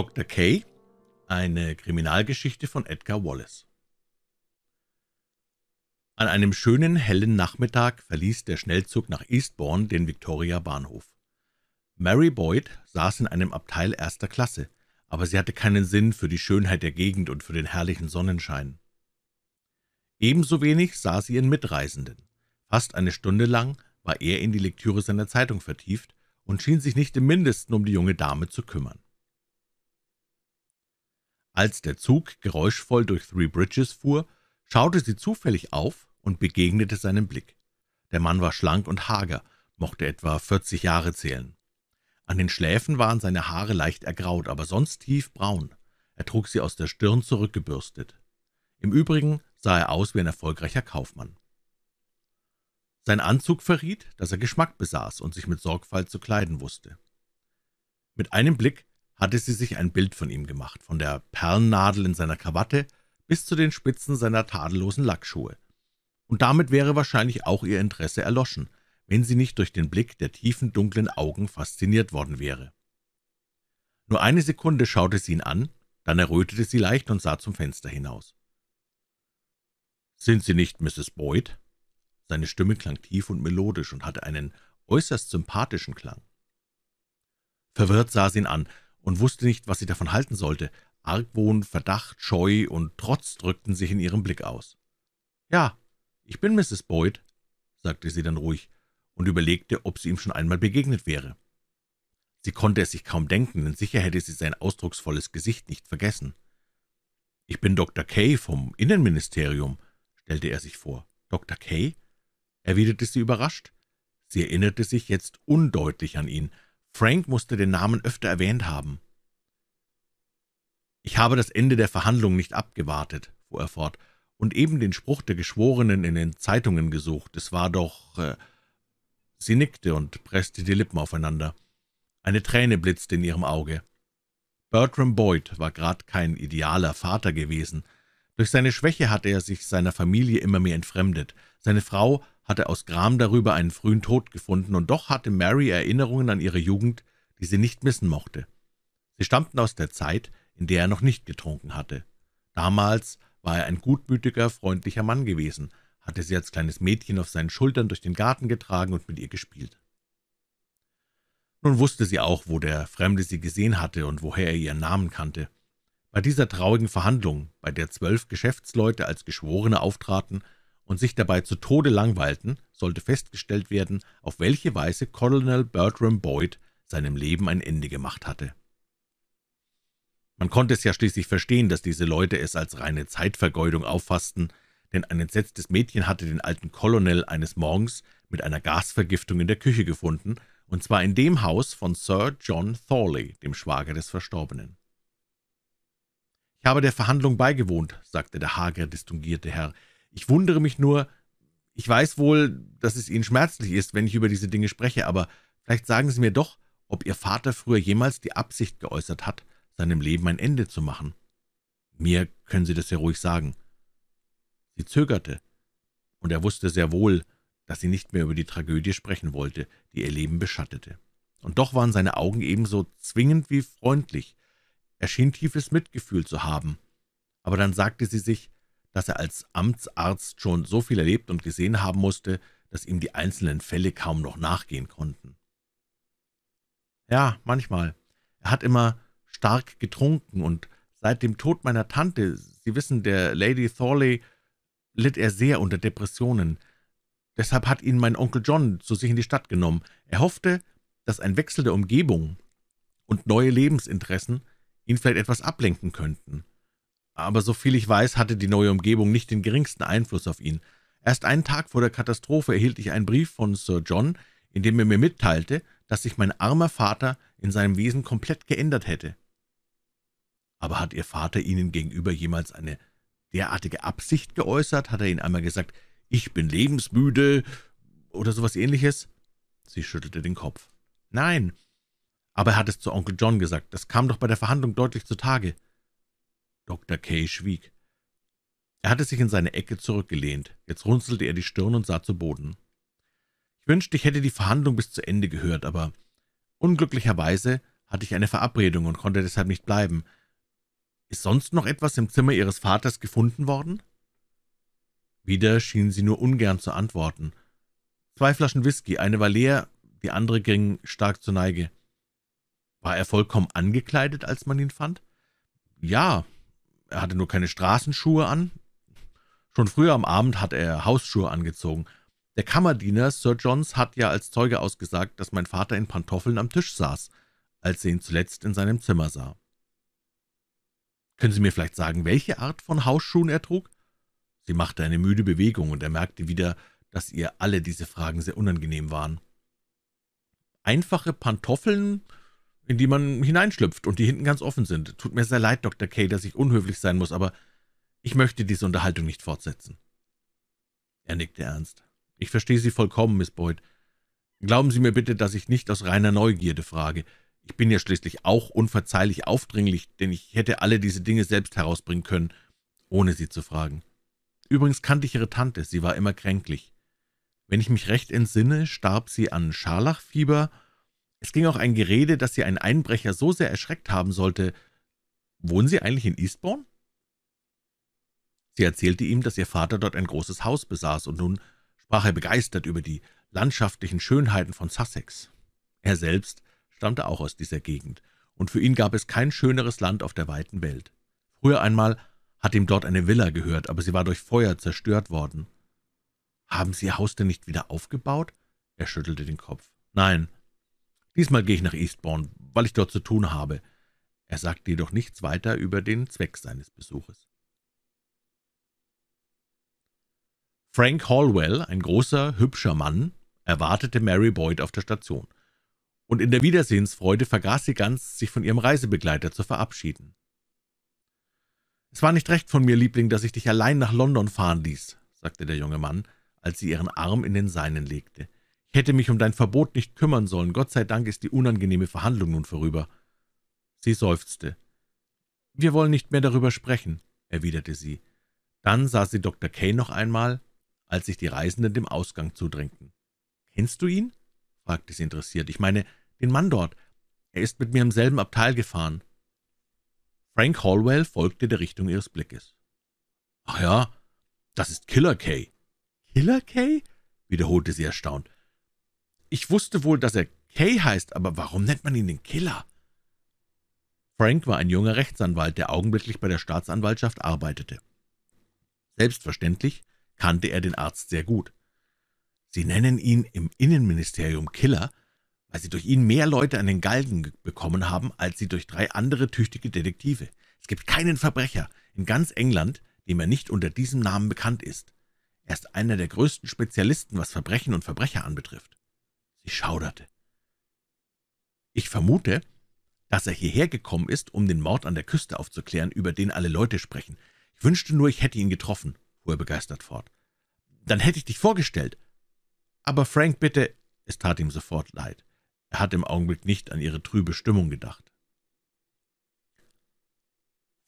Dr. K. eine Kriminalgeschichte von Edgar Wallace An einem schönen, hellen Nachmittag verließ der Schnellzug nach Eastbourne den Victoria Bahnhof. Mary Boyd saß in einem Abteil erster Klasse, aber sie hatte keinen Sinn für die Schönheit der Gegend und für den herrlichen Sonnenschein. Ebenso wenig sah sie ihren Mitreisenden. Fast eine Stunde lang war er in die Lektüre seiner Zeitung vertieft und schien sich nicht im mindesten um die junge Dame zu kümmern. Als der Zug geräuschvoll durch Three Bridges fuhr, schaute sie zufällig auf und begegnete seinem Blick. Der Mann war schlank und hager, mochte etwa 40 Jahre zählen. An den Schläfen waren seine Haare leicht ergraut, aber sonst tiefbraun. Er trug sie aus der Stirn zurückgebürstet. Im Übrigen sah er aus wie ein erfolgreicher Kaufmann. Sein Anzug verriet, dass er Geschmack besaß und sich mit Sorgfalt zu kleiden wusste. Mit einem Blick hatte sie sich ein Bild von ihm gemacht, von der Perlennadel in seiner Krawatte bis zu den Spitzen seiner tadellosen Lackschuhe. Und damit wäre wahrscheinlich auch ihr Interesse erloschen, wenn sie nicht durch den Blick der tiefen, dunklen Augen fasziniert worden wäre. Nur eine Sekunde schaute sie ihn an, dann errötete sie leicht und sah zum Fenster hinaus. »Sind Sie nicht Mrs. Boyd?« Seine Stimme klang tief und melodisch und hatte einen äußerst sympathischen Klang. Verwirrt sah sie ihn an, und wusste nicht, was sie davon halten sollte. Argwohn, Verdacht, Scheu und Trotz drückten sich in ihrem Blick aus. »Ja, ich bin Mrs. Boyd«, sagte sie dann ruhig und überlegte, ob sie ihm schon einmal begegnet wäre. Sie konnte es sich kaum denken, denn sicher hätte sie sein ausdrucksvolles Gesicht nicht vergessen. »Ich bin Dr. Kay vom Innenministerium«, stellte er sich vor. »Dr. Kay?« erwiderte sie überrascht. Sie erinnerte sich jetzt undeutlich an ihn, Frank musste den Namen öfter erwähnt haben. »Ich habe das Ende der Verhandlung nicht abgewartet«, fuhr er fort, »und eben den Spruch der Geschworenen in den Zeitungen gesucht. Es war doch...« äh, Sie nickte und presste die Lippen aufeinander. Eine Träne blitzte in ihrem Auge. Bertram Boyd war gerade kein idealer Vater gewesen. Durch seine Schwäche hatte er sich seiner Familie immer mehr entfremdet. Seine Frau hatte aus Gram darüber einen frühen Tod gefunden, und doch hatte Mary Erinnerungen an ihre Jugend, die sie nicht missen mochte. Sie stammten aus der Zeit, in der er noch nicht getrunken hatte. Damals war er ein gutmütiger, freundlicher Mann gewesen, hatte sie als kleines Mädchen auf seinen Schultern durch den Garten getragen und mit ihr gespielt. Nun wusste sie auch, wo der Fremde sie gesehen hatte und woher er ihren Namen kannte. Bei dieser traurigen Verhandlung, bei der zwölf Geschäftsleute als Geschworene auftraten, und sich dabei zu Tode langweilten, sollte festgestellt werden, auf welche Weise Colonel Bertram Boyd seinem Leben ein Ende gemacht hatte. Man konnte es ja schließlich verstehen, dass diese Leute es als reine Zeitvergeudung auffassten, denn ein entsetztes Mädchen hatte den alten Colonel eines Morgens mit einer Gasvergiftung in der Küche gefunden, und zwar in dem Haus von Sir John Thorley, dem Schwager des Verstorbenen. »Ich habe der Verhandlung beigewohnt«, sagte der hagere, distinguierte Herr, ich wundere mich nur, ich weiß wohl, dass es Ihnen schmerzlich ist, wenn ich über diese Dinge spreche, aber vielleicht sagen Sie mir doch, ob Ihr Vater früher jemals die Absicht geäußert hat, seinem Leben ein Ende zu machen. Mir können Sie das ja ruhig sagen. Sie zögerte, und er wusste sehr wohl, dass sie nicht mehr über die Tragödie sprechen wollte, die ihr Leben beschattete. Und doch waren seine Augen ebenso zwingend wie freundlich. Er schien tiefes Mitgefühl zu haben. Aber dann sagte sie sich, dass er als Amtsarzt schon so viel erlebt und gesehen haben musste, dass ihm die einzelnen Fälle kaum noch nachgehen konnten. »Ja, manchmal. Er hat immer stark getrunken und seit dem Tod meiner Tante, Sie wissen, der Lady Thorley, litt er sehr unter Depressionen. Deshalb hat ihn mein Onkel John zu sich in die Stadt genommen. Er hoffte, dass ein Wechsel der Umgebung und neue Lebensinteressen ihn vielleicht etwas ablenken könnten aber soviel ich weiß, hatte die neue Umgebung nicht den geringsten Einfluss auf ihn. Erst einen Tag vor der Katastrophe erhielt ich einen Brief von Sir John, in dem er mir mitteilte, dass sich mein armer Vater in seinem Wesen komplett geändert hätte. Aber hat Ihr Vater Ihnen gegenüber jemals eine derartige Absicht geäußert? Hat er Ihnen einmal gesagt, ich bin lebensmüde oder sowas ähnliches? Sie schüttelte den Kopf. Nein, aber er hat es zu Onkel John gesagt. Das kam doch bei der Verhandlung deutlich zutage. Dr. Kay schwieg. Er hatte sich in seine Ecke zurückgelehnt. Jetzt runzelte er die Stirn und sah zu Boden. Ich wünschte, ich hätte die Verhandlung bis zu Ende gehört, aber unglücklicherweise hatte ich eine Verabredung und konnte deshalb nicht bleiben. Ist sonst noch etwas im Zimmer Ihres Vaters gefunden worden? Wieder schien sie nur ungern zu antworten. Zwei Flaschen Whisky, eine war leer, die andere ging stark zur Neige. War er vollkommen angekleidet, als man ihn fand? Ja, er hatte nur keine Straßenschuhe an. Schon früher am Abend hat er Hausschuhe angezogen. Der Kammerdiener Sir Johns hat ja als Zeuge ausgesagt, dass mein Vater in Pantoffeln am Tisch saß, als er ihn zuletzt in seinem Zimmer sah. Können Sie mir vielleicht sagen, welche Art von Hausschuhen er trug? Sie machte eine müde Bewegung, und er merkte wieder, dass ihr alle diese Fragen sehr unangenehm waren. Einfache Pantoffeln in die man hineinschlüpft und die hinten ganz offen sind. Tut mir sehr leid, Dr. Kay, dass ich unhöflich sein muss, aber ich möchte diese Unterhaltung nicht fortsetzen. Er nickte ernst. Ich verstehe Sie vollkommen, Miss Boyd. Glauben Sie mir bitte, dass ich nicht aus reiner Neugierde frage. Ich bin ja schließlich auch unverzeihlich aufdringlich, denn ich hätte alle diese Dinge selbst herausbringen können, ohne Sie zu fragen. Übrigens kannte ich Ihre Tante, sie war immer kränklich. Wenn ich mich recht entsinne, starb sie an Scharlachfieber es ging auch ein Gerede, dass sie einen Einbrecher so sehr erschreckt haben sollte. Wohnen Sie eigentlich in Eastbourne? Sie erzählte ihm, dass ihr Vater dort ein großes Haus besaß, und nun sprach er begeistert über die landschaftlichen Schönheiten von Sussex. Er selbst stammte auch aus dieser Gegend, und für ihn gab es kein schöneres Land auf der weiten Welt. Früher einmal hat ihm dort eine Villa gehört, aber sie war durch Feuer zerstört worden. »Haben Sie Ihr Haus denn nicht wieder aufgebaut?« Er schüttelte den Kopf. »Nein, Diesmal gehe ich nach Eastbourne, weil ich dort zu tun habe.« Er sagte jedoch nichts weiter über den Zweck seines Besuches. Frank Hallwell, ein großer, hübscher Mann, erwartete Mary Boyd auf der Station, und in der Wiedersehensfreude vergaß sie ganz, sich von ihrem Reisebegleiter zu verabschieden. »Es war nicht recht von mir, Liebling, dass ich dich allein nach London fahren ließ«, sagte der junge Mann, als sie ihren Arm in den seinen legte. Ich hätte mich um dein Verbot nicht kümmern sollen. Gott sei Dank ist die unangenehme Verhandlung nun vorüber.« Sie seufzte. »Wir wollen nicht mehr darüber sprechen«, erwiderte sie. Dann sah sie Dr. Kay noch einmal, als sich die Reisenden dem Ausgang zudrängten. »Kennst du ihn?« fragte sie interessiert. »Ich meine, den Mann dort. Er ist mit mir im selben Abteil gefahren.« Frank Hallwell folgte der Richtung ihres Blickes. »Ach ja, das ist Killer Kay.« »Killer Kay?« wiederholte sie erstaunt. Ich wusste wohl, dass er Kay heißt, aber warum nennt man ihn den Killer?« Frank war ein junger Rechtsanwalt, der augenblicklich bei der Staatsanwaltschaft arbeitete. Selbstverständlich kannte er den Arzt sehr gut. Sie nennen ihn im Innenministerium Killer, weil sie durch ihn mehr Leute an den Galgen bekommen haben, als sie durch drei andere tüchtige Detektive. Es gibt keinen Verbrecher in ganz England, dem er nicht unter diesem Namen bekannt ist. Er ist einer der größten Spezialisten, was Verbrechen und Verbrecher anbetrifft. Sie schauderte. »Ich vermute, dass er hierher gekommen ist, um den Mord an der Küste aufzuklären, über den alle Leute sprechen. Ich wünschte nur, ich hätte ihn getroffen«, fuhr er begeistert fort. »Dann hätte ich dich vorgestellt.« »Aber Frank, bitte...« Es tat ihm sofort leid. Er hatte im Augenblick nicht an ihre trübe Stimmung gedacht.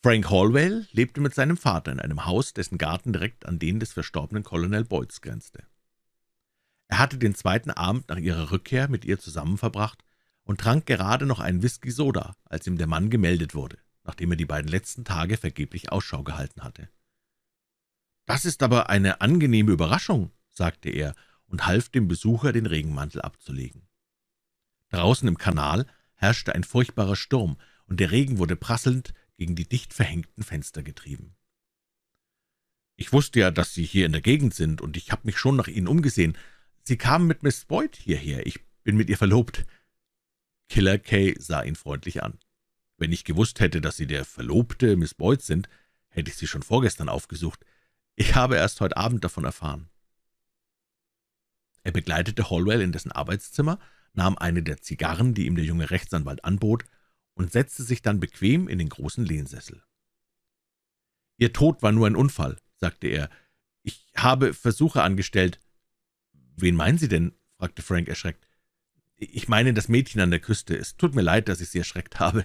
Frank Hallwell lebte mit seinem Vater in einem Haus, dessen Garten direkt an den des verstorbenen Colonel Boyds grenzte. Er hatte den zweiten Abend nach ihrer Rückkehr mit ihr zusammen verbracht und trank gerade noch einen Whisky-Soda, als ihm der Mann gemeldet wurde, nachdem er die beiden letzten Tage vergeblich Ausschau gehalten hatte. »Das ist aber eine angenehme Überraschung«, sagte er und half dem Besucher, den Regenmantel abzulegen. Draußen im Kanal herrschte ein furchtbarer Sturm, und der Regen wurde prasselnd gegen die dicht verhängten Fenster getrieben. »Ich wusste ja, dass Sie hier in der Gegend sind, und ich habe mich schon nach Ihnen umgesehen. »Sie kamen mit Miss Boyd hierher. Ich bin mit ihr verlobt.« Killer Kay sah ihn freundlich an. »Wenn ich gewusst hätte, dass Sie der Verlobte Miss Boyd sind, hätte ich Sie schon vorgestern aufgesucht. Ich habe erst heute Abend davon erfahren.« Er begleitete Holwell in dessen Arbeitszimmer, nahm eine der Zigarren, die ihm der junge Rechtsanwalt anbot, und setzte sich dann bequem in den großen Lehnsessel. »Ihr Tod war nur ein Unfall«, sagte er. »Ich habe Versuche angestellt, »Wen meinen Sie denn?« fragte Frank erschreckt. »Ich meine das Mädchen an der Küste. Es tut mir leid, dass ich Sie erschreckt habe.«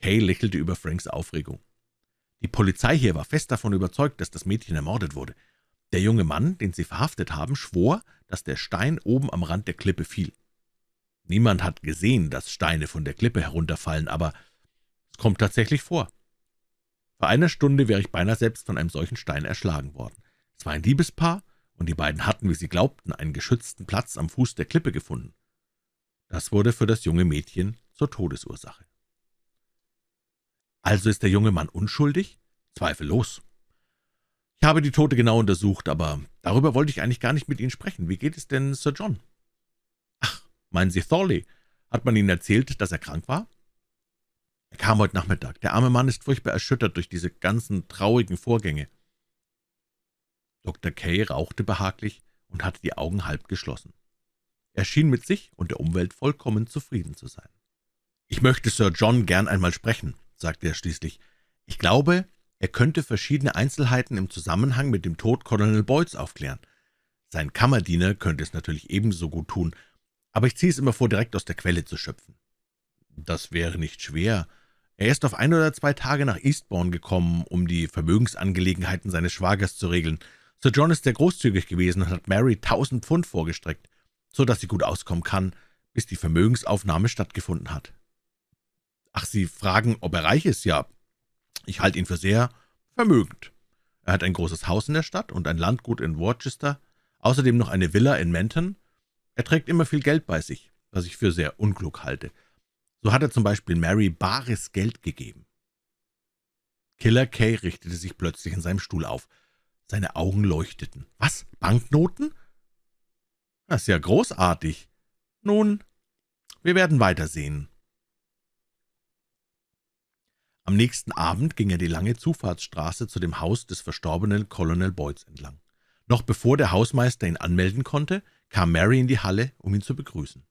Kay lächelte über Franks Aufregung. Die Polizei hier war fest davon überzeugt, dass das Mädchen ermordet wurde. Der junge Mann, den sie verhaftet haben, schwor, dass der Stein oben am Rand der Klippe fiel. Niemand hat gesehen, dass Steine von der Klippe herunterfallen, aber es kommt tatsächlich vor. Vor einer Stunde wäre ich beinahe selbst von einem solchen Stein erschlagen worden. Es war ein Liebespaar, und die beiden hatten, wie sie glaubten, einen geschützten Platz am Fuß der Klippe gefunden. Das wurde für das junge Mädchen zur Todesursache. »Also ist der junge Mann unschuldig?« »Zweifellos.« »Ich habe die Tote genau untersucht, aber darüber wollte ich eigentlich gar nicht mit Ihnen sprechen. Wie geht es denn Sir John?« »Ach, meinen Sie Thorley? Hat man Ihnen erzählt, dass er krank war?« »Er kam heute Nachmittag. Der arme Mann ist furchtbar erschüttert durch diese ganzen traurigen Vorgänge. Dr. Kay rauchte behaglich und hatte die Augen halb geschlossen. Er schien mit sich und der Umwelt vollkommen zufrieden zu sein. »Ich möchte Sir John gern einmal sprechen«, sagte er schließlich. »Ich glaube, er könnte verschiedene Einzelheiten im Zusammenhang mit dem Tod Colonel Boyds aufklären. Sein Kammerdiener könnte es natürlich ebenso gut tun, aber ich ziehe es immer vor, direkt aus der Quelle zu schöpfen.« »Das wäre nicht schwer. Er ist auf ein oder zwei Tage nach Eastbourne gekommen, um die Vermögensangelegenheiten seines Schwagers zu regeln.« Sir John ist sehr großzügig gewesen und hat Mary tausend Pfund vorgestreckt, so dass sie gut auskommen kann, bis die Vermögensaufnahme stattgefunden hat. Ach, Sie fragen, ob er reich ist, ja. Ich halte ihn für sehr vermögend. Er hat ein großes Haus in der Stadt und ein Landgut in Worcester, außerdem noch eine Villa in Menton. Er trägt immer viel Geld bei sich, was ich für sehr unklug halte. So hat er zum Beispiel Mary bares Geld gegeben. Killer Kay richtete sich plötzlich in seinem Stuhl auf. Seine Augen leuchteten. »Was? Banknoten?« »Das ist ja großartig. Nun, wir werden weitersehen.« Am nächsten Abend ging er die lange Zufahrtsstraße zu dem Haus des verstorbenen Colonel Boyds entlang. Noch bevor der Hausmeister ihn anmelden konnte, kam Mary in die Halle, um ihn zu begrüßen.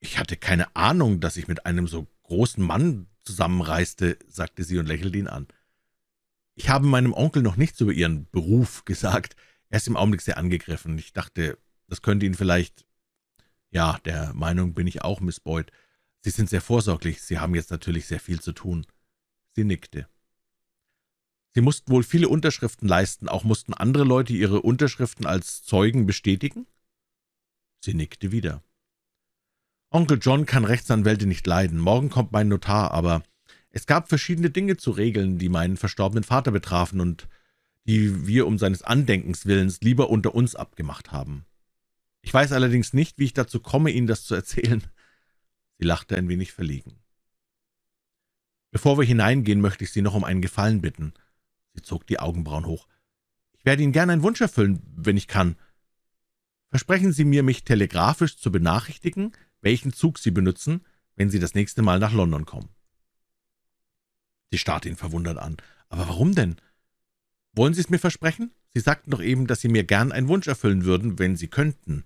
»Ich hatte keine Ahnung, dass ich mit einem so großen Mann zusammenreiste«, sagte sie und lächelte ihn an. Ich habe meinem Onkel noch nichts über Ihren Beruf gesagt. Er ist im Augenblick sehr angegriffen. Ich dachte, das könnte ihn vielleicht... Ja, der Meinung bin ich auch, Miss Boyd. Sie sind sehr vorsorglich. Sie haben jetzt natürlich sehr viel zu tun. Sie nickte. Sie mussten wohl viele Unterschriften leisten. Auch mussten andere Leute ihre Unterschriften als Zeugen bestätigen? Sie nickte wieder. Onkel John kann Rechtsanwälte nicht leiden. Morgen kommt mein Notar, aber es gab verschiedene Dinge zu regeln, die meinen verstorbenen Vater betrafen und die wir um seines Andenkens willens lieber unter uns abgemacht haben. Ich weiß allerdings nicht, wie ich dazu komme, Ihnen das zu erzählen. Sie lachte ein wenig verlegen. Bevor wir hineingehen, möchte ich Sie noch um einen Gefallen bitten. Sie zog die Augenbrauen hoch. Ich werde Ihnen gern einen Wunsch erfüllen, wenn ich kann. Versprechen Sie mir, mich telegrafisch zu benachrichtigen, welchen Zug Sie benutzen, wenn Sie das nächste Mal nach London kommen. Sie starrte ihn verwundert an. »Aber warum denn? Wollen Sie es mir versprechen? Sie sagten doch eben, dass Sie mir gern einen Wunsch erfüllen würden, wenn Sie könnten.«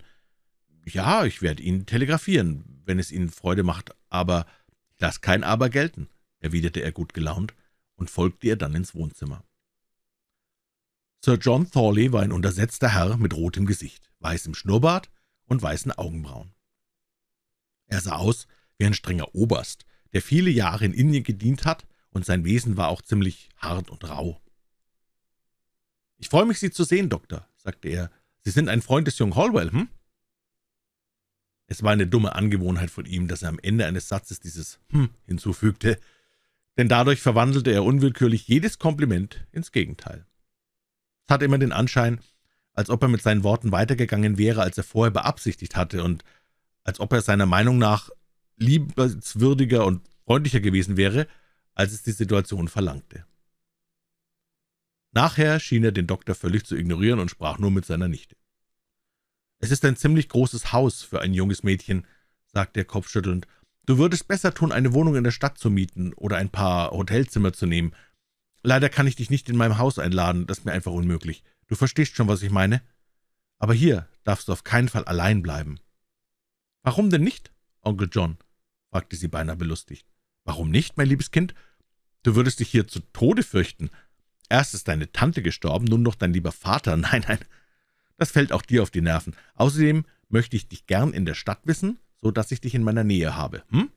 »Ja, ich werde Ihnen telegrafieren, wenn es Ihnen Freude macht, aber ich lasse kein Aber gelten«, erwiderte er gut gelaunt und folgte ihr dann ins Wohnzimmer. Sir John Thorley war ein untersetzter Herr mit rotem Gesicht, weißem Schnurrbart und weißen Augenbrauen. Er sah aus wie ein strenger Oberst, der viele Jahre in Indien gedient hat und sein Wesen war auch ziemlich hart und rau. »Ich freue mich, Sie zu sehen, Doktor«, sagte er. »Sie sind ein Freund des jungen Holwell, hm?« Es war eine dumme Angewohnheit von ihm, dass er am Ende eines Satzes dieses »hm« hinzufügte, denn dadurch verwandelte er unwillkürlich jedes Kompliment ins Gegenteil. Es hatte immer den Anschein, als ob er mit seinen Worten weitergegangen wäre, als er vorher beabsichtigt hatte, und als ob er seiner Meinung nach liebenswürdiger und freundlicher gewesen wäre, als es die Situation verlangte. Nachher schien er den Doktor völlig zu ignorieren und sprach nur mit seiner Nichte. »Es ist ein ziemlich großes Haus für ein junges Mädchen«, sagte er kopfschüttelnd. »Du würdest besser tun, eine Wohnung in der Stadt zu mieten oder ein paar Hotelzimmer zu nehmen. Leider kann ich dich nicht in meinem Haus einladen, das ist mir einfach unmöglich. Du verstehst schon, was ich meine. Aber hier darfst du auf keinen Fall allein bleiben.« »Warum denn nicht, Onkel John?« fragte sie beinahe belustigt. Warum nicht, mein liebes Kind? Du würdest dich hier zu Tode fürchten. Erst ist deine Tante gestorben, nun noch dein lieber Vater. Nein, nein, das fällt auch dir auf die Nerven. Außerdem möchte ich dich gern in der Stadt wissen, so dass ich dich in meiner Nähe habe, hm?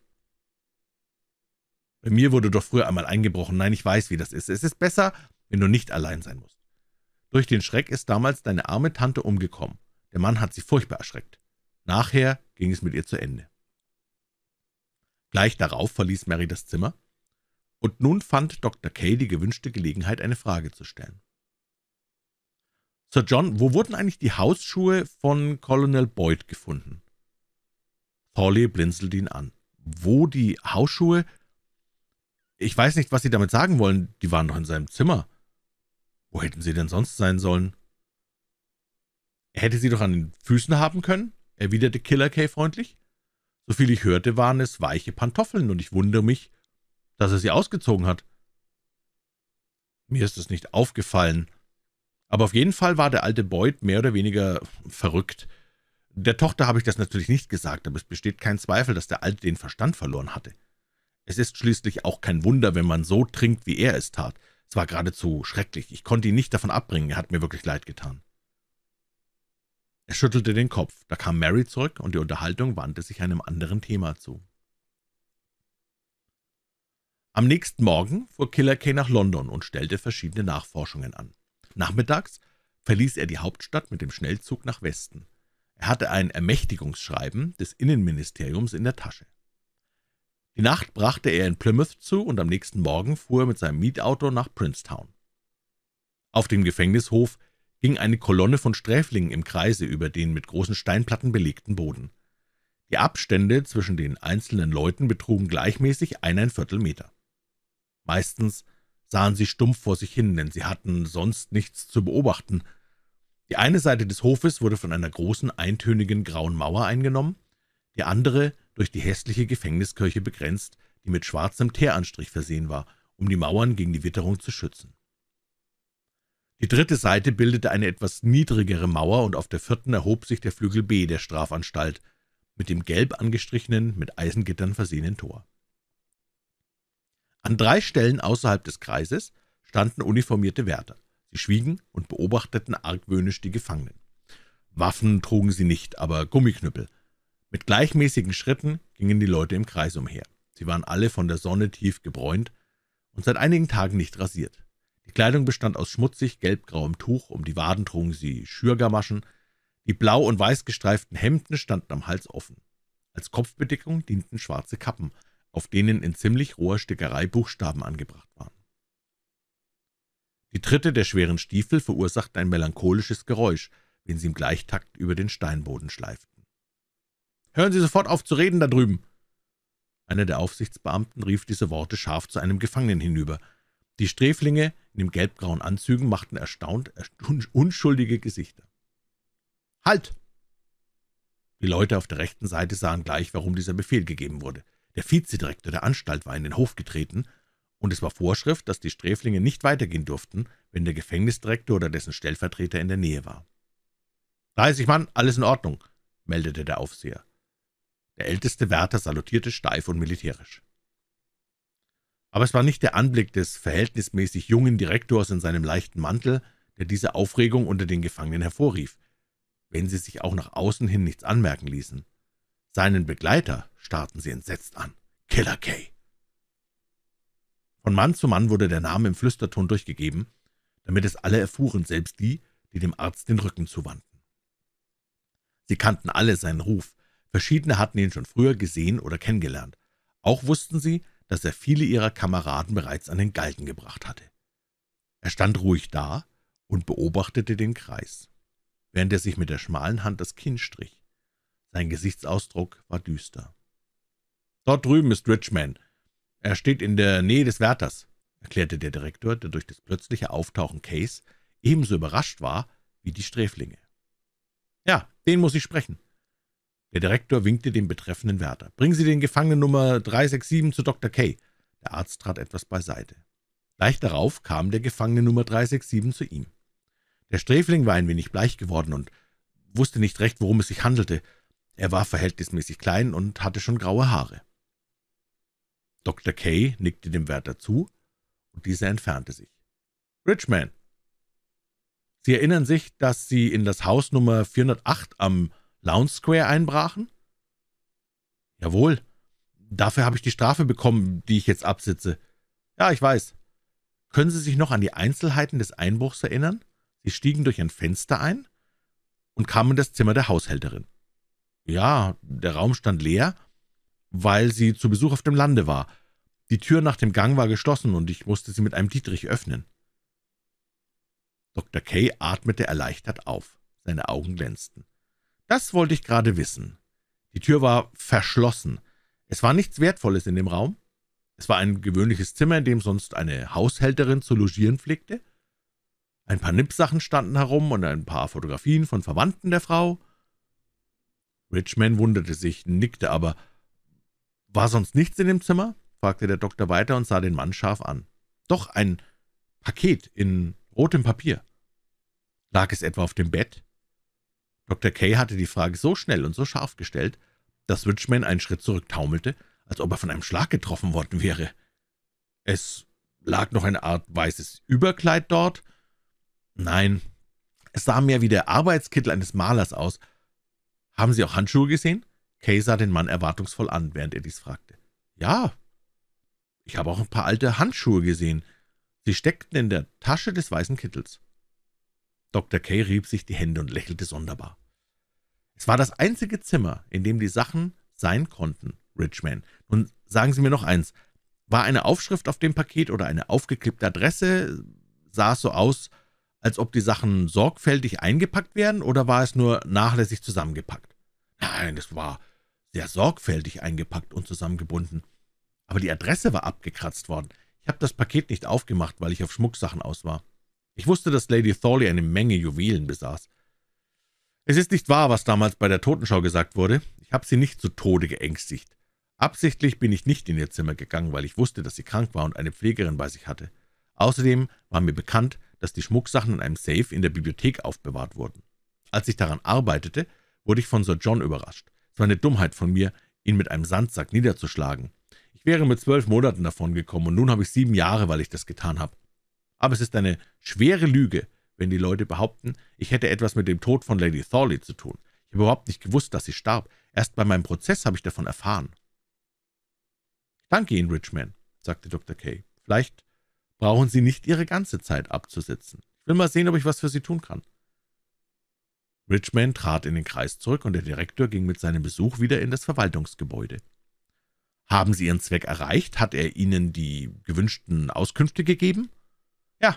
Bei mir wurde doch früher einmal eingebrochen. Nein, ich weiß, wie das ist. Es ist besser, wenn du nicht allein sein musst. Durch den Schreck ist damals deine arme Tante umgekommen. Der Mann hat sie furchtbar erschreckt. Nachher ging es mit ihr zu Ende. Gleich darauf verließ Mary das Zimmer, und nun fand Dr. Kay die gewünschte Gelegenheit, eine Frage zu stellen. »Sir John, wo wurden eigentlich die Hausschuhe von Colonel Boyd gefunden?« Pauli blinzelte ihn an. »Wo die Hausschuhe? Ich weiß nicht, was Sie damit sagen wollen. Die waren doch in seinem Zimmer. Wo hätten sie denn sonst sein sollen?« »Er hätte sie doch an den Füßen haben können?« erwiderte Killer Kay freundlich. Soviel ich hörte, waren es weiche Pantoffeln, und ich wundere mich, dass er sie ausgezogen hat. Mir ist es nicht aufgefallen. Aber auf jeden Fall war der alte Beuth mehr oder weniger verrückt. Der Tochter habe ich das natürlich nicht gesagt, aber es besteht kein Zweifel, dass der Alte den Verstand verloren hatte. Es ist schließlich auch kein Wunder, wenn man so trinkt, wie er es tat. Es war geradezu schrecklich. Ich konnte ihn nicht davon abbringen, er hat mir wirklich leid getan. Er schüttelte den Kopf. Da kam Mary zurück, und die Unterhaltung wandte sich einem anderen Thema zu. Am nächsten Morgen fuhr Killer Kay nach London und stellte verschiedene Nachforschungen an. Nachmittags verließ er die Hauptstadt mit dem Schnellzug nach Westen. Er hatte ein Ermächtigungsschreiben des Innenministeriums in der Tasche. Die Nacht brachte er in Plymouth zu und am nächsten Morgen fuhr er mit seinem Mietauto nach Princetown. Auf dem Gefängnishof ging eine Kolonne von Sträflingen im Kreise über den mit großen Steinplatten belegten Boden. Die Abstände zwischen den einzelnen Leuten betrugen gleichmäßig eineinviertel Meter. Meistens sahen sie stumpf vor sich hin, denn sie hatten sonst nichts zu beobachten. Die eine Seite des Hofes wurde von einer großen, eintönigen grauen Mauer eingenommen, die andere durch die hässliche Gefängniskirche begrenzt, die mit schwarzem Teeranstrich versehen war, um die Mauern gegen die Witterung zu schützen. Die dritte Seite bildete eine etwas niedrigere Mauer, und auf der vierten erhob sich der Flügel B der Strafanstalt mit dem gelb angestrichenen, mit Eisengittern versehenen Tor. An drei Stellen außerhalb des Kreises standen uniformierte Wärter. Sie schwiegen und beobachteten argwöhnisch die Gefangenen. Waffen trugen sie nicht, aber Gummiknüppel. Mit gleichmäßigen Schritten gingen die Leute im Kreis umher. Sie waren alle von der Sonne tief gebräunt und seit einigen Tagen nicht rasiert. Die Kleidung bestand aus schmutzig gelbgrauem Tuch, um die Waden trugen sie Schürgamaschen, die blau und weiß gestreiften Hemden standen am Hals offen. Als Kopfbedeckung dienten schwarze Kappen, auf denen in ziemlich roher Stickerei Buchstaben angebracht waren. Die Tritte der schweren Stiefel verursachten ein melancholisches Geräusch, wenn sie im Gleichtakt über den Steinboden schleiften. »Hören Sie sofort auf zu reden da drüben!« Einer der Aufsichtsbeamten rief diese Worte scharf zu einem Gefangenen hinüber. Die Sträflinge in den gelbgrauen Anzügen machten erstaunt unschuldige Gesichter. »Halt!« Die Leute auf der rechten Seite sahen gleich, warum dieser Befehl gegeben wurde. Der Vizedirektor der Anstalt war in den Hof getreten, und es war Vorschrift, dass die Sträflinge nicht weitergehen durften, wenn der Gefängnisdirektor oder dessen Stellvertreter in der Nähe war. »30 Mann, alles in Ordnung«, meldete der Aufseher. Der älteste Wärter salutierte steif und militärisch. Aber es war nicht der Anblick des verhältnismäßig jungen Direktors in seinem leichten Mantel, der diese Aufregung unter den Gefangenen hervorrief, wenn sie sich auch nach außen hin nichts anmerken ließen. Seinen Begleiter starrten sie entsetzt an. Killer Kay. Von Mann zu Mann wurde der Name im Flüsterton durchgegeben, damit es alle erfuhren, selbst die, die dem Arzt den Rücken zuwandten. Sie kannten alle seinen Ruf, verschiedene hatten ihn schon früher gesehen oder kennengelernt. Auch wussten sie, dass er viele ihrer Kameraden bereits an den Galgen gebracht hatte. Er stand ruhig da und beobachtete den Kreis, während er sich mit der schmalen Hand das Kinn strich. Sein Gesichtsausdruck war düster. »Dort drüben ist Richman. Er steht in der Nähe des Wärters«, erklärte der Direktor, der durch das plötzliche Auftauchen Case ebenso überrascht war wie die Sträflinge. »Ja, den muss ich sprechen. Der Direktor winkte dem betreffenden Wärter. »Bringen Sie den Gefangenen Nummer 367 zu Dr. Kay.« Der Arzt trat etwas beiseite. Gleich darauf kam der Gefangene Nummer 367 zu ihm. Der Sträfling war ein wenig bleich geworden und wusste nicht recht, worum es sich handelte. Er war verhältnismäßig klein und hatte schon graue Haare. Dr. Kay nickte dem Wärter zu, und dieser entfernte sich. »Richman, Sie erinnern sich, dass Sie in das Haus Nummer 408 am Lounge Square einbrachen? Jawohl. Dafür habe ich die Strafe bekommen, die ich jetzt absitze. Ja, ich weiß. Können Sie sich noch an die Einzelheiten des Einbruchs erinnern? Sie stiegen durch ein Fenster ein und kamen in das Zimmer der Haushälterin. Ja, der Raum stand leer, weil sie zu Besuch auf dem Lande war. Die Tür nach dem Gang war geschlossen und ich musste sie mit einem Dietrich öffnen. Dr. Kay atmete erleichtert auf. Seine Augen glänzten. Das wollte ich gerade wissen. Die Tür war verschlossen. Es war nichts Wertvolles in dem Raum. Es war ein gewöhnliches Zimmer, in dem sonst eine Haushälterin zu logieren pflegte. Ein paar Nippsachen standen herum und ein paar Fotografien von Verwandten der Frau. Richman wunderte sich, nickte aber. »War sonst nichts in dem Zimmer?« fragte der Doktor weiter und sah den Mann scharf an. »Doch, ein Paket in rotem Papier. Lag es etwa auf dem Bett?« Dr. Kay hatte die Frage so schnell und so scharf gestellt, dass Richman einen Schritt zurücktaumelte, als ob er von einem Schlag getroffen worden wäre. Es lag noch eine Art weißes Überkleid dort. Nein, es sah mehr wie der Arbeitskittel eines Malers aus. Haben Sie auch Handschuhe gesehen? Kay sah den Mann erwartungsvoll an, während er dies fragte. Ja, ich habe auch ein paar alte Handschuhe gesehen. Sie steckten in der Tasche des weißen Kittels. Dr. Kay rieb sich die Hände und lächelte sonderbar. Es war das einzige Zimmer, in dem die Sachen sein konnten, Richman. Nun sagen Sie mir noch eins. War eine Aufschrift auf dem Paket oder eine aufgeklebte Adresse? Sah es so aus, als ob die Sachen sorgfältig eingepackt wären oder war es nur nachlässig zusammengepackt? Nein, es war sehr sorgfältig eingepackt und zusammengebunden. Aber die Adresse war abgekratzt worden. Ich habe das Paket nicht aufgemacht, weil ich auf Schmucksachen aus war. Ich wusste, dass Lady Thorley eine Menge Juwelen besaß. Es ist nicht wahr, was damals bei der Totenschau gesagt wurde. Ich habe sie nicht zu Tode geängstigt. Absichtlich bin ich nicht in ihr Zimmer gegangen, weil ich wusste, dass sie krank war und eine Pflegerin bei sich hatte. Außerdem war mir bekannt, dass die Schmucksachen in einem Safe in der Bibliothek aufbewahrt wurden. Als ich daran arbeitete, wurde ich von Sir John überrascht. Es war eine Dummheit von mir, ihn mit einem Sandsack niederzuschlagen. Ich wäre mit zwölf Monaten davongekommen und nun habe ich sieben Jahre, weil ich das getan habe. Aber es ist eine schwere Lüge, wenn die Leute behaupten, ich hätte etwas mit dem Tod von Lady Thorley zu tun. Ich habe überhaupt nicht gewusst, dass sie starb. Erst bei meinem Prozess habe ich davon erfahren.« »Danke Ihnen, Richman«, sagte Dr. Kay. »Vielleicht brauchen Sie nicht Ihre ganze Zeit abzusitzen. Ich will mal sehen, ob ich was für Sie tun kann.« Richman trat in den Kreis zurück, und der Direktor ging mit seinem Besuch wieder in das Verwaltungsgebäude. »Haben Sie Ihren Zweck erreicht? Hat er Ihnen die gewünschten Auskünfte gegeben?« ja.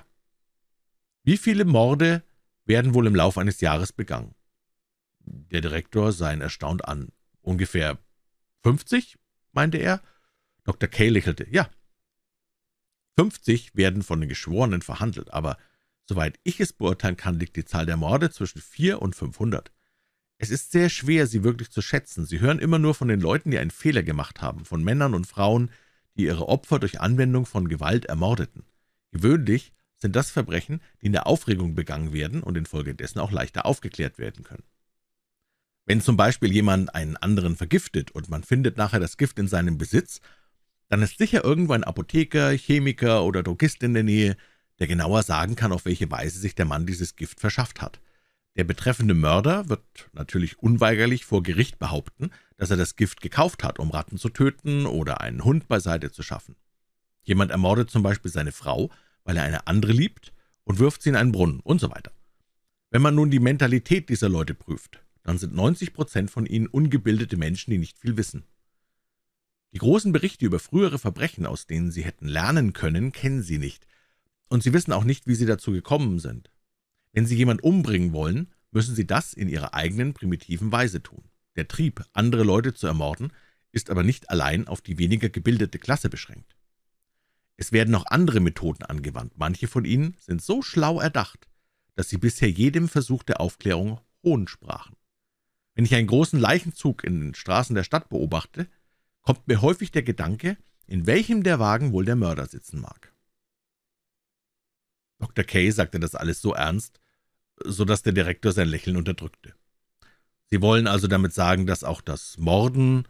Wie viele Morde werden wohl im Lauf eines Jahres begangen? Der Direktor sah ihn erstaunt an. Ungefähr 50, meinte er. Dr. Kay lächelte. Ja. 50 werden von den Geschworenen verhandelt, aber soweit ich es beurteilen kann, liegt die Zahl der Morde zwischen 4 und 500. Es ist sehr schwer, sie wirklich zu schätzen. Sie hören immer nur von den Leuten, die einen Fehler gemacht haben, von Männern und Frauen, die ihre Opfer durch Anwendung von Gewalt ermordeten. Gewöhnlich sind das Verbrechen, die in der Aufregung begangen werden und infolgedessen auch leichter aufgeklärt werden können. Wenn zum Beispiel jemand einen anderen vergiftet und man findet nachher das Gift in seinem Besitz, dann ist sicher irgendwo ein Apotheker, Chemiker oder Drogist in der Nähe, der genauer sagen kann, auf welche Weise sich der Mann dieses Gift verschafft hat. Der betreffende Mörder wird natürlich unweigerlich vor Gericht behaupten, dass er das Gift gekauft hat, um Ratten zu töten oder einen Hund beiseite zu schaffen. Jemand ermordet zum Beispiel seine Frau, weil er eine andere liebt, und wirft sie in einen Brunnen und so weiter. Wenn man nun die Mentalität dieser Leute prüft, dann sind 90 Prozent von ihnen ungebildete Menschen, die nicht viel wissen. Die großen Berichte über frühere Verbrechen, aus denen sie hätten lernen können, kennen sie nicht, und sie wissen auch nicht, wie sie dazu gekommen sind. Wenn sie jemand umbringen wollen, müssen sie das in ihrer eigenen primitiven Weise tun. Der Trieb, andere Leute zu ermorden, ist aber nicht allein auf die weniger gebildete Klasse beschränkt. Es werden noch andere Methoden angewandt. Manche von ihnen sind so schlau erdacht, dass sie bisher jedem Versuch der Aufklärung Hohn sprachen. Wenn ich einen großen Leichenzug in den Straßen der Stadt beobachte, kommt mir häufig der Gedanke, in welchem der Wagen wohl der Mörder sitzen mag. Dr. Kay sagte das alles so ernst, so dass der Direktor sein Lächeln unterdrückte. Sie wollen also damit sagen, dass auch das Morden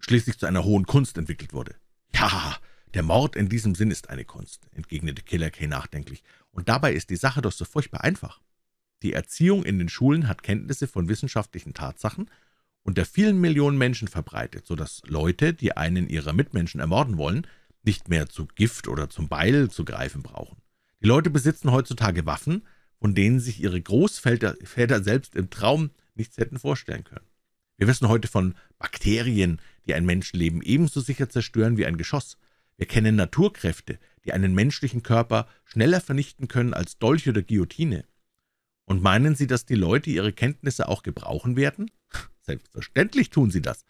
schließlich zu einer hohen Kunst entwickelt wurde. Ja, »Der Mord in diesem Sinn ist eine Kunst«, entgegnete Killer Kay nachdenklich, »und dabei ist die Sache doch so furchtbar einfach. Die Erziehung in den Schulen hat Kenntnisse von wissenschaftlichen Tatsachen unter vielen Millionen Menschen verbreitet, sodass Leute, die einen ihrer Mitmenschen ermorden wollen, nicht mehr zu Gift oder zum Beil zu greifen brauchen. Die Leute besitzen heutzutage Waffen, von denen sich ihre Großväter selbst im Traum nichts hätten vorstellen können. Wir wissen heute von Bakterien, die ein Menschenleben ebenso sicher zerstören wie ein Geschoss. Wir kennen Naturkräfte, die einen menschlichen Körper schneller vernichten können als Dolch oder Guillotine. Und meinen Sie, dass die Leute ihre Kenntnisse auch gebrauchen werden? Selbstverständlich tun sie das.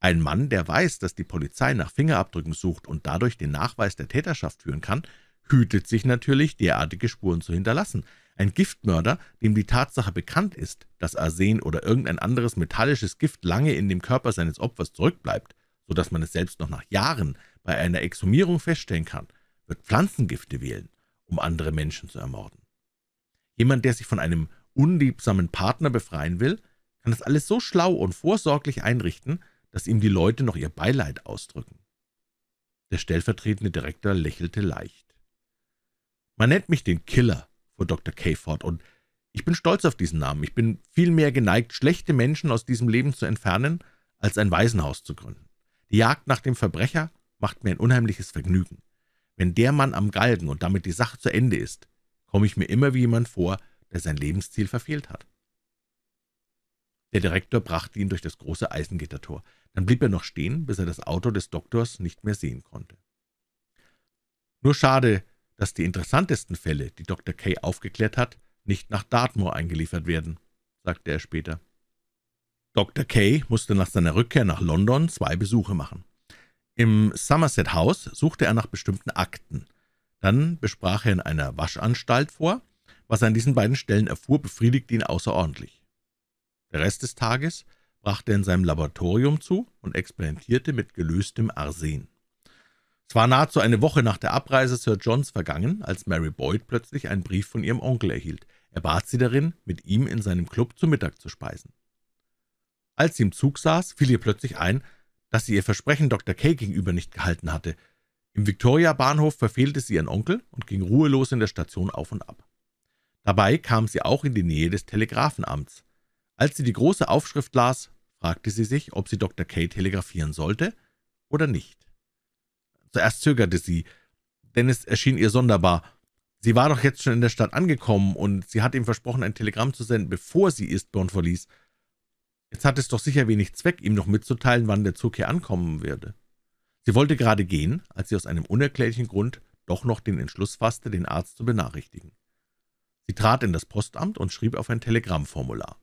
Ein Mann, der weiß, dass die Polizei nach Fingerabdrücken sucht und dadurch den Nachweis der Täterschaft führen kann, hütet sich natürlich, derartige Spuren zu hinterlassen. Ein Giftmörder, dem die Tatsache bekannt ist, dass Arsen oder irgendein anderes metallisches Gift lange in dem Körper seines Opfers zurückbleibt, so dass man es selbst noch nach Jahren bei einer Exhumierung feststellen kann, wird Pflanzengifte wählen, um andere Menschen zu ermorden. Jemand, der sich von einem unliebsamen Partner befreien will, kann das alles so schlau und vorsorglich einrichten, dass ihm die Leute noch ihr Beileid ausdrücken. Der stellvertretende Direktor lächelte leicht. »Man nennt mich den Killer«, fuhr Dr. Kay fort, »und ich bin stolz auf diesen Namen. Ich bin viel mehr geneigt, schlechte Menschen aus diesem Leben zu entfernen, als ein Waisenhaus zu gründen. Die Jagd nach dem Verbrecher macht mir ein unheimliches Vergnügen. Wenn der Mann am Galgen und damit die Sache zu Ende ist, komme ich mir immer wie jemand vor, der sein Lebensziel verfehlt hat. Der Direktor brachte ihn durch das große Eisengittertor. Dann blieb er noch stehen, bis er das Auto des Doktors nicht mehr sehen konnte. Nur schade, dass die interessantesten Fälle, die Dr. Kay aufgeklärt hat, nicht nach Dartmoor eingeliefert werden, sagte er später. Dr. Kay musste nach seiner Rückkehr nach London zwei Besuche machen. Im Somerset House suchte er nach bestimmten Akten. Dann besprach er in einer Waschanstalt vor. Was er an diesen beiden Stellen erfuhr, befriedigte ihn außerordentlich. Der Rest des Tages brachte er in seinem Laboratorium zu und experimentierte mit gelöstem Arsen. Es war nahezu eine Woche nach der Abreise Sir Johns vergangen, als Mary Boyd plötzlich einen Brief von ihrem Onkel erhielt. Er bat sie darin, mit ihm in seinem Club zu Mittag zu speisen. Als sie im Zug saß, fiel ihr plötzlich ein, dass sie ihr Versprechen Dr. Kay gegenüber nicht gehalten hatte. Im Victoria-Bahnhof verfehlte sie ihren Onkel und ging ruhelos in der Station auf und ab. Dabei kam sie auch in die Nähe des Telegrafenamts. Als sie die große Aufschrift las, fragte sie sich, ob sie Dr. Kay telegrafieren sollte oder nicht. Zuerst zögerte sie, denn es erschien ihr sonderbar. Sie war doch jetzt schon in der Stadt angekommen, und sie hatte ihm versprochen, ein Telegramm zu senden, bevor sie Eastbourne verließ – Jetzt hat es doch sicher wenig Zweck, ihm noch mitzuteilen, wann der Zug hier ankommen würde. Sie wollte gerade gehen, als sie aus einem unerklärlichen Grund doch noch den Entschluss fasste, den Arzt zu benachrichtigen. Sie trat in das Postamt und schrieb auf ein Telegrammformular.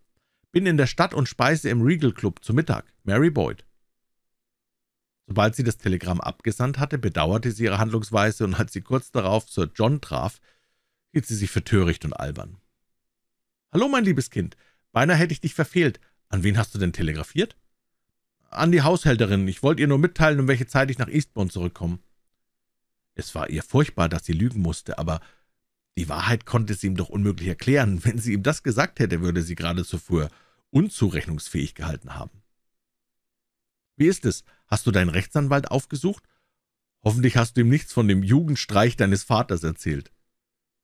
»Bin in der Stadt und speise im Regal Club zu Mittag. Mary Boyd.« Sobald sie das Telegramm abgesandt hatte, bedauerte sie ihre Handlungsweise, und als sie kurz darauf Sir John traf, hielt sie sich für töricht und albern. »Hallo, mein liebes Kind. Beinahe hätte ich dich verfehlt. »An wen hast du denn telegrafiert?« »An die Haushälterin. Ich wollte ihr nur mitteilen, um welche Zeit ich nach Eastbourne zurückkomme.« Es war ihr furchtbar, dass sie lügen musste, aber die Wahrheit konnte sie ihm doch unmöglich erklären. Wenn sie ihm das gesagt hätte, würde sie geradezu für unzurechnungsfähig gehalten haben. »Wie ist es? Hast du deinen Rechtsanwalt aufgesucht? Hoffentlich hast du ihm nichts von dem Jugendstreich deines Vaters erzählt.«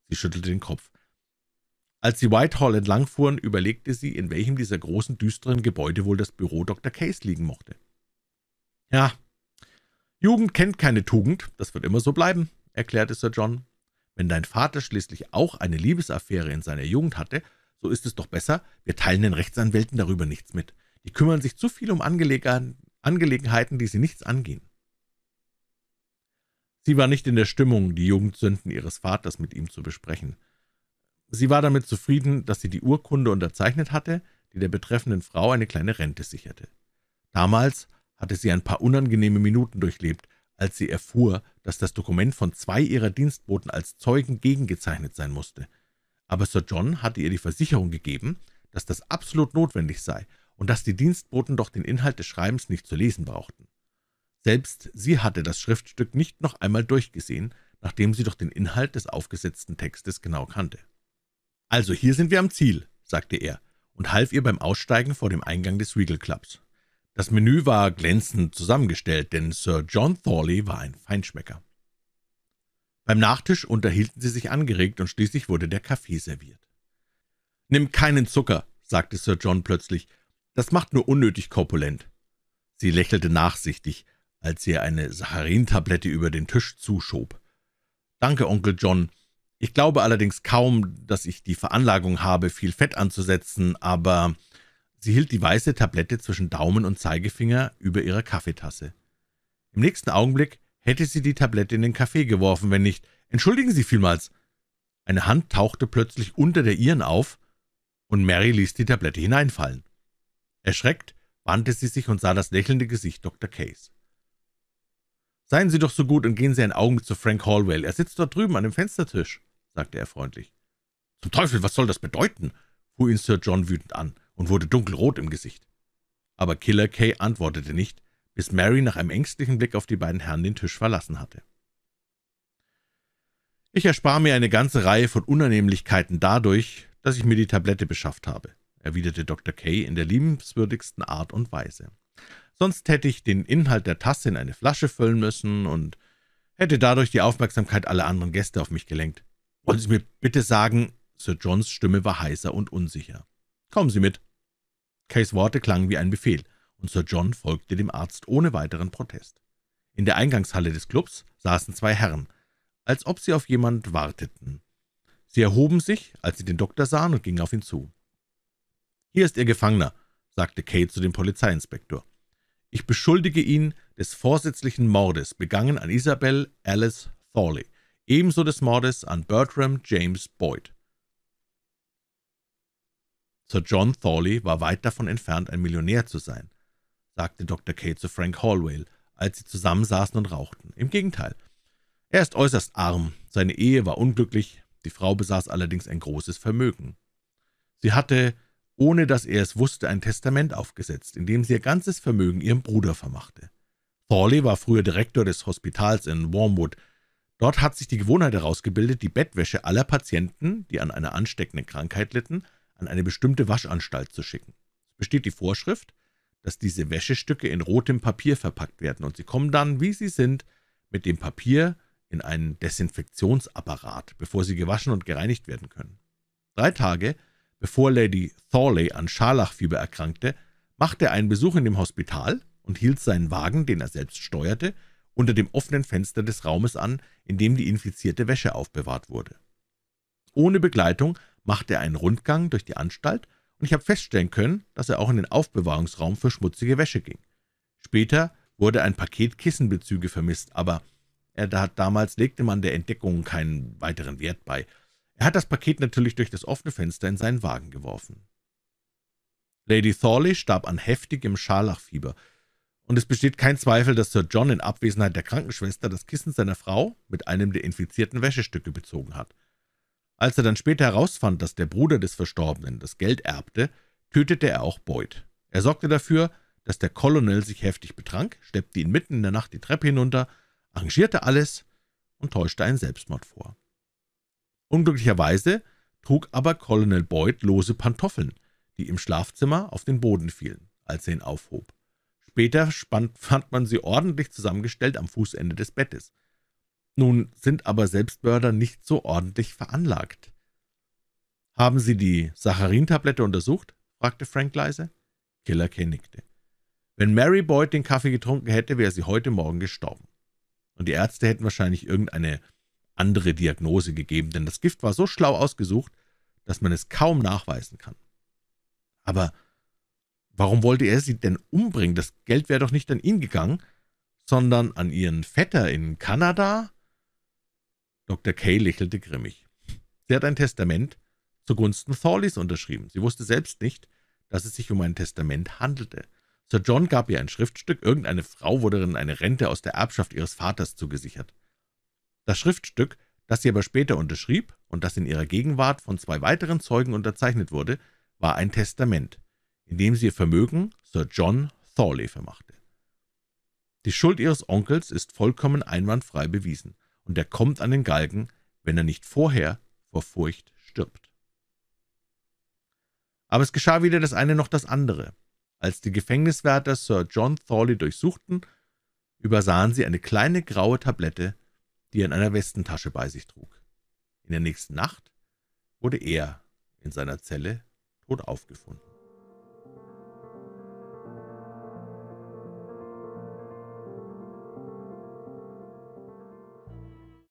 Sie schüttelte den Kopf. Als sie Whitehall entlangfuhren, überlegte sie, in welchem dieser großen, düsteren Gebäude wohl das Büro Dr. Case liegen mochte. »Ja, Jugend kennt keine Tugend, das wird immer so bleiben«, erklärte Sir John. »Wenn dein Vater schließlich auch eine Liebesaffäre in seiner Jugend hatte, so ist es doch besser, wir teilen den Rechtsanwälten darüber nichts mit. Die kümmern sich zu viel um Angelegen Angelegenheiten, die sie nichts angehen.« Sie war nicht in der Stimmung, die Jugendsünden ihres Vaters mit ihm zu besprechen. Sie war damit zufrieden, dass sie die Urkunde unterzeichnet hatte, die der betreffenden Frau eine kleine Rente sicherte. Damals hatte sie ein paar unangenehme Minuten durchlebt, als sie erfuhr, dass das Dokument von zwei ihrer Dienstboten als Zeugen gegengezeichnet sein musste. Aber Sir John hatte ihr die Versicherung gegeben, dass das absolut notwendig sei und dass die Dienstboten doch den Inhalt des Schreibens nicht zu lesen brauchten. Selbst sie hatte das Schriftstück nicht noch einmal durchgesehen, nachdem sie doch den Inhalt des aufgesetzten Textes genau kannte. »Also, hier sind wir am Ziel«, sagte er und half ihr beim Aussteigen vor dem Eingang des Regal Clubs. Das Menü war glänzend zusammengestellt, denn Sir John Thorley war ein Feinschmecker. Beim Nachtisch unterhielten sie sich angeregt und schließlich wurde der Kaffee serviert. »Nimm keinen Zucker«, sagte Sir John plötzlich, »das macht nur unnötig korpulent.« Sie lächelte nachsichtig, als sie eine Sacharintablette über den Tisch zuschob. »Danke, Onkel John«, ich glaube allerdings kaum, dass ich die Veranlagung habe, viel Fett anzusetzen, aber sie hielt die weiße Tablette zwischen Daumen und Zeigefinger über ihrer Kaffeetasse. Im nächsten Augenblick hätte sie die Tablette in den Kaffee geworfen, wenn nicht. Entschuldigen Sie vielmals. Eine Hand tauchte plötzlich unter der ihren auf, und Mary ließ die Tablette hineinfallen. Erschreckt wandte sie sich und sah das lächelnde Gesicht Dr. Case. »Seien Sie doch so gut und gehen Sie einen Augenblick zu Frank Hallwell. Er sitzt dort drüben an dem Fenstertisch.« sagte er freundlich. »Zum Teufel, was soll das bedeuten?« fuhr ihn Sir John wütend an und wurde dunkelrot im Gesicht. Aber Killer Kay antwortete nicht, bis Mary nach einem ängstlichen Blick auf die beiden Herren den Tisch verlassen hatte. Ich erspare mir eine ganze Reihe von Unannehmlichkeiten dadurch, dass ich mir die Tablette beschafft habe, erwiderte Dr. Kay in der liebenswürdigsten Art und Weise. Sonst hätte ich den Inhalt der Tasse in eine Flasche füllen müssen und hätte dadurch die Aufmerksamkeit aller anderen Gäste auf mich gelenkt. Wollen Sie mir bitte sagen...« Sir Johns Stimme war heiser und unsicher. »Kommen Sie mit.« Kays Worte klangen wie ein Befehl, und Sir John folgte dem Arzt ohne weiteren Protest. In der Eingangshalle des Clubs saßen zwei Herren, als ob sie auf jemand warteten. Sie erhoben sich, als sie den Doktor sahen, und gingen auf ihn zu. »Hier ist Ihr Gefangener«, sagte Kay zu dem Polizeiinspektor. »Ich beschuldige ihn des vorsätzlichen Mordes, begangen an Isabel Alice Thorley, ebenso des Mordes an Bertram James Boyd. Sir John Thorley war weit davon entfernt, ein Millionär zu sein, sagte Dr. Kate zu Frank Hallwell, als sie zusammensaßen und rauchten. Im Gegenteil. Er ist äußerst arm, seine Ehe war unglücklich, die Frau besaß allerdings ein großes Vermögen. Sie hatte, ohne dass er es wusste, ein Testament aufgesetzt, in dem sie ihr ganzes Vermögen ihrem Bruder vermachte. Thorley war früher Direktor des Hospitals in Wormwood, Dort hat sich die Gewohnheit herausgebildet, die Bettwäsche aller Patienten, die an einer ansteckenden Krankheit litten, an eine bestimmte Waschanstalt zu schicken. Es besteht die Vorschrift, dass diese Wäschestücke in rotem Papier verpackt werden und sie kommen dann, wie sie sind, mit dem Papier in einen Desinfektionsapparat, bevor sie gewaschen und gereinigt werden können. Drei Tage bevor Lady Thorley an Scharlachfieber erkrankte, machte er einen Besuch in dem Hospital und hielt seinen Wagen, den er selbst steuerte, unter dem offenen Fenster des Raumes an, in dem die infizierte Wäsche aufbewahrt wurde. Ohne Begleitung machte er einen Rundgang durch die Anstalt, und ich habe feststellen können, dass er auch in den Aufbewahrungsraum für schmutzige Wäsche ging. Später wurde ein Paket Kissenbezüge vermisst, aber er hat damals legte man der Entdeckung keinen weiteren Wert bei. Er hat das Paket natürlich durch das offene Fenster in seinen Wagen geworfen. Lady Thorley starb an heftigem Scharlachfieber und es besteht kein Zweifel, dass Sir John in Abwesenheit der Krankenschwester das Kissen seiner Frau mit einem der infizierten Wäschestücke bezogen hat. Als er dann später herausfand, dass der Bruder des Verstorbenen das Geld erbte, tötete er auch Boyd. Er sorgte dafür, dass der Colonel sich heftig betrank, steppte ihn mitten in der Nacht die Treppe hinunter, arrangierte alles und täuschte einen Selbstmord vor. Unglücklicherweise trug aber Colonel Boyd lose Pantoffeln, die im Schlafzimmer auf den Boden fielen, als er ihn aufhob später fand man sie ordentlich zusammengestellt am Fußende des Bettes. Nun sind aber Selbstmörder nicht so ordentlich veranlagt. »Haben Sie die Sacharintablette untersucht?« fragte Frank leise. Killer nickte. »Wenn Mary Boyd den Kaffee getrunken hätte, wäre sie heute Morgen gestorben. Und die Ärzte hätten wahrscheinlich irgendeine andere Diagnose gegeben, denn das Gift war so schlau ausgesucht, dass man es kaum nachweisen kann. Aber Warum wollte er sie denn umbringen? Das Geld wäre doch nicht an ihn gegangen, sondern an ihren Vetter in Kanada? Dr. Kay lächelte grimmig. Sie hat ein Testament zugunsten Thorleys unterschrieben. Sie wusste selbst nicht, dass es sich um ein Testament handelte. Sir John gab ihr ein Schriftstück, irgendeine Frau wurde dann eine Rente aus der Erbschaft ihres Vaters zugesichert. Das Schriftstück, das sie aber später unterschrieb und das in ihrer Gegenwart von zwei weiteren Zeugen unterzeichnet wurde, war ein Testament indem sie ihr Vermögen Sir John Thorley vermachte. Die Schuld ihres Onkels ist vollkommen einwandfrei bewiesen, und er kommt an den Galgen, wenn er nicht vorher vor Furcht stirbt. Aber es geschah weder das eine noch das andere. Als die Gefängniswärter Sir John Thorley durchsuchten, übersahen sie eine kleine graue Tablette, die er in einer Westentasche bei sich trug. In der nächsten Nacht wurde er in seiner Zelle tot aufgefunden.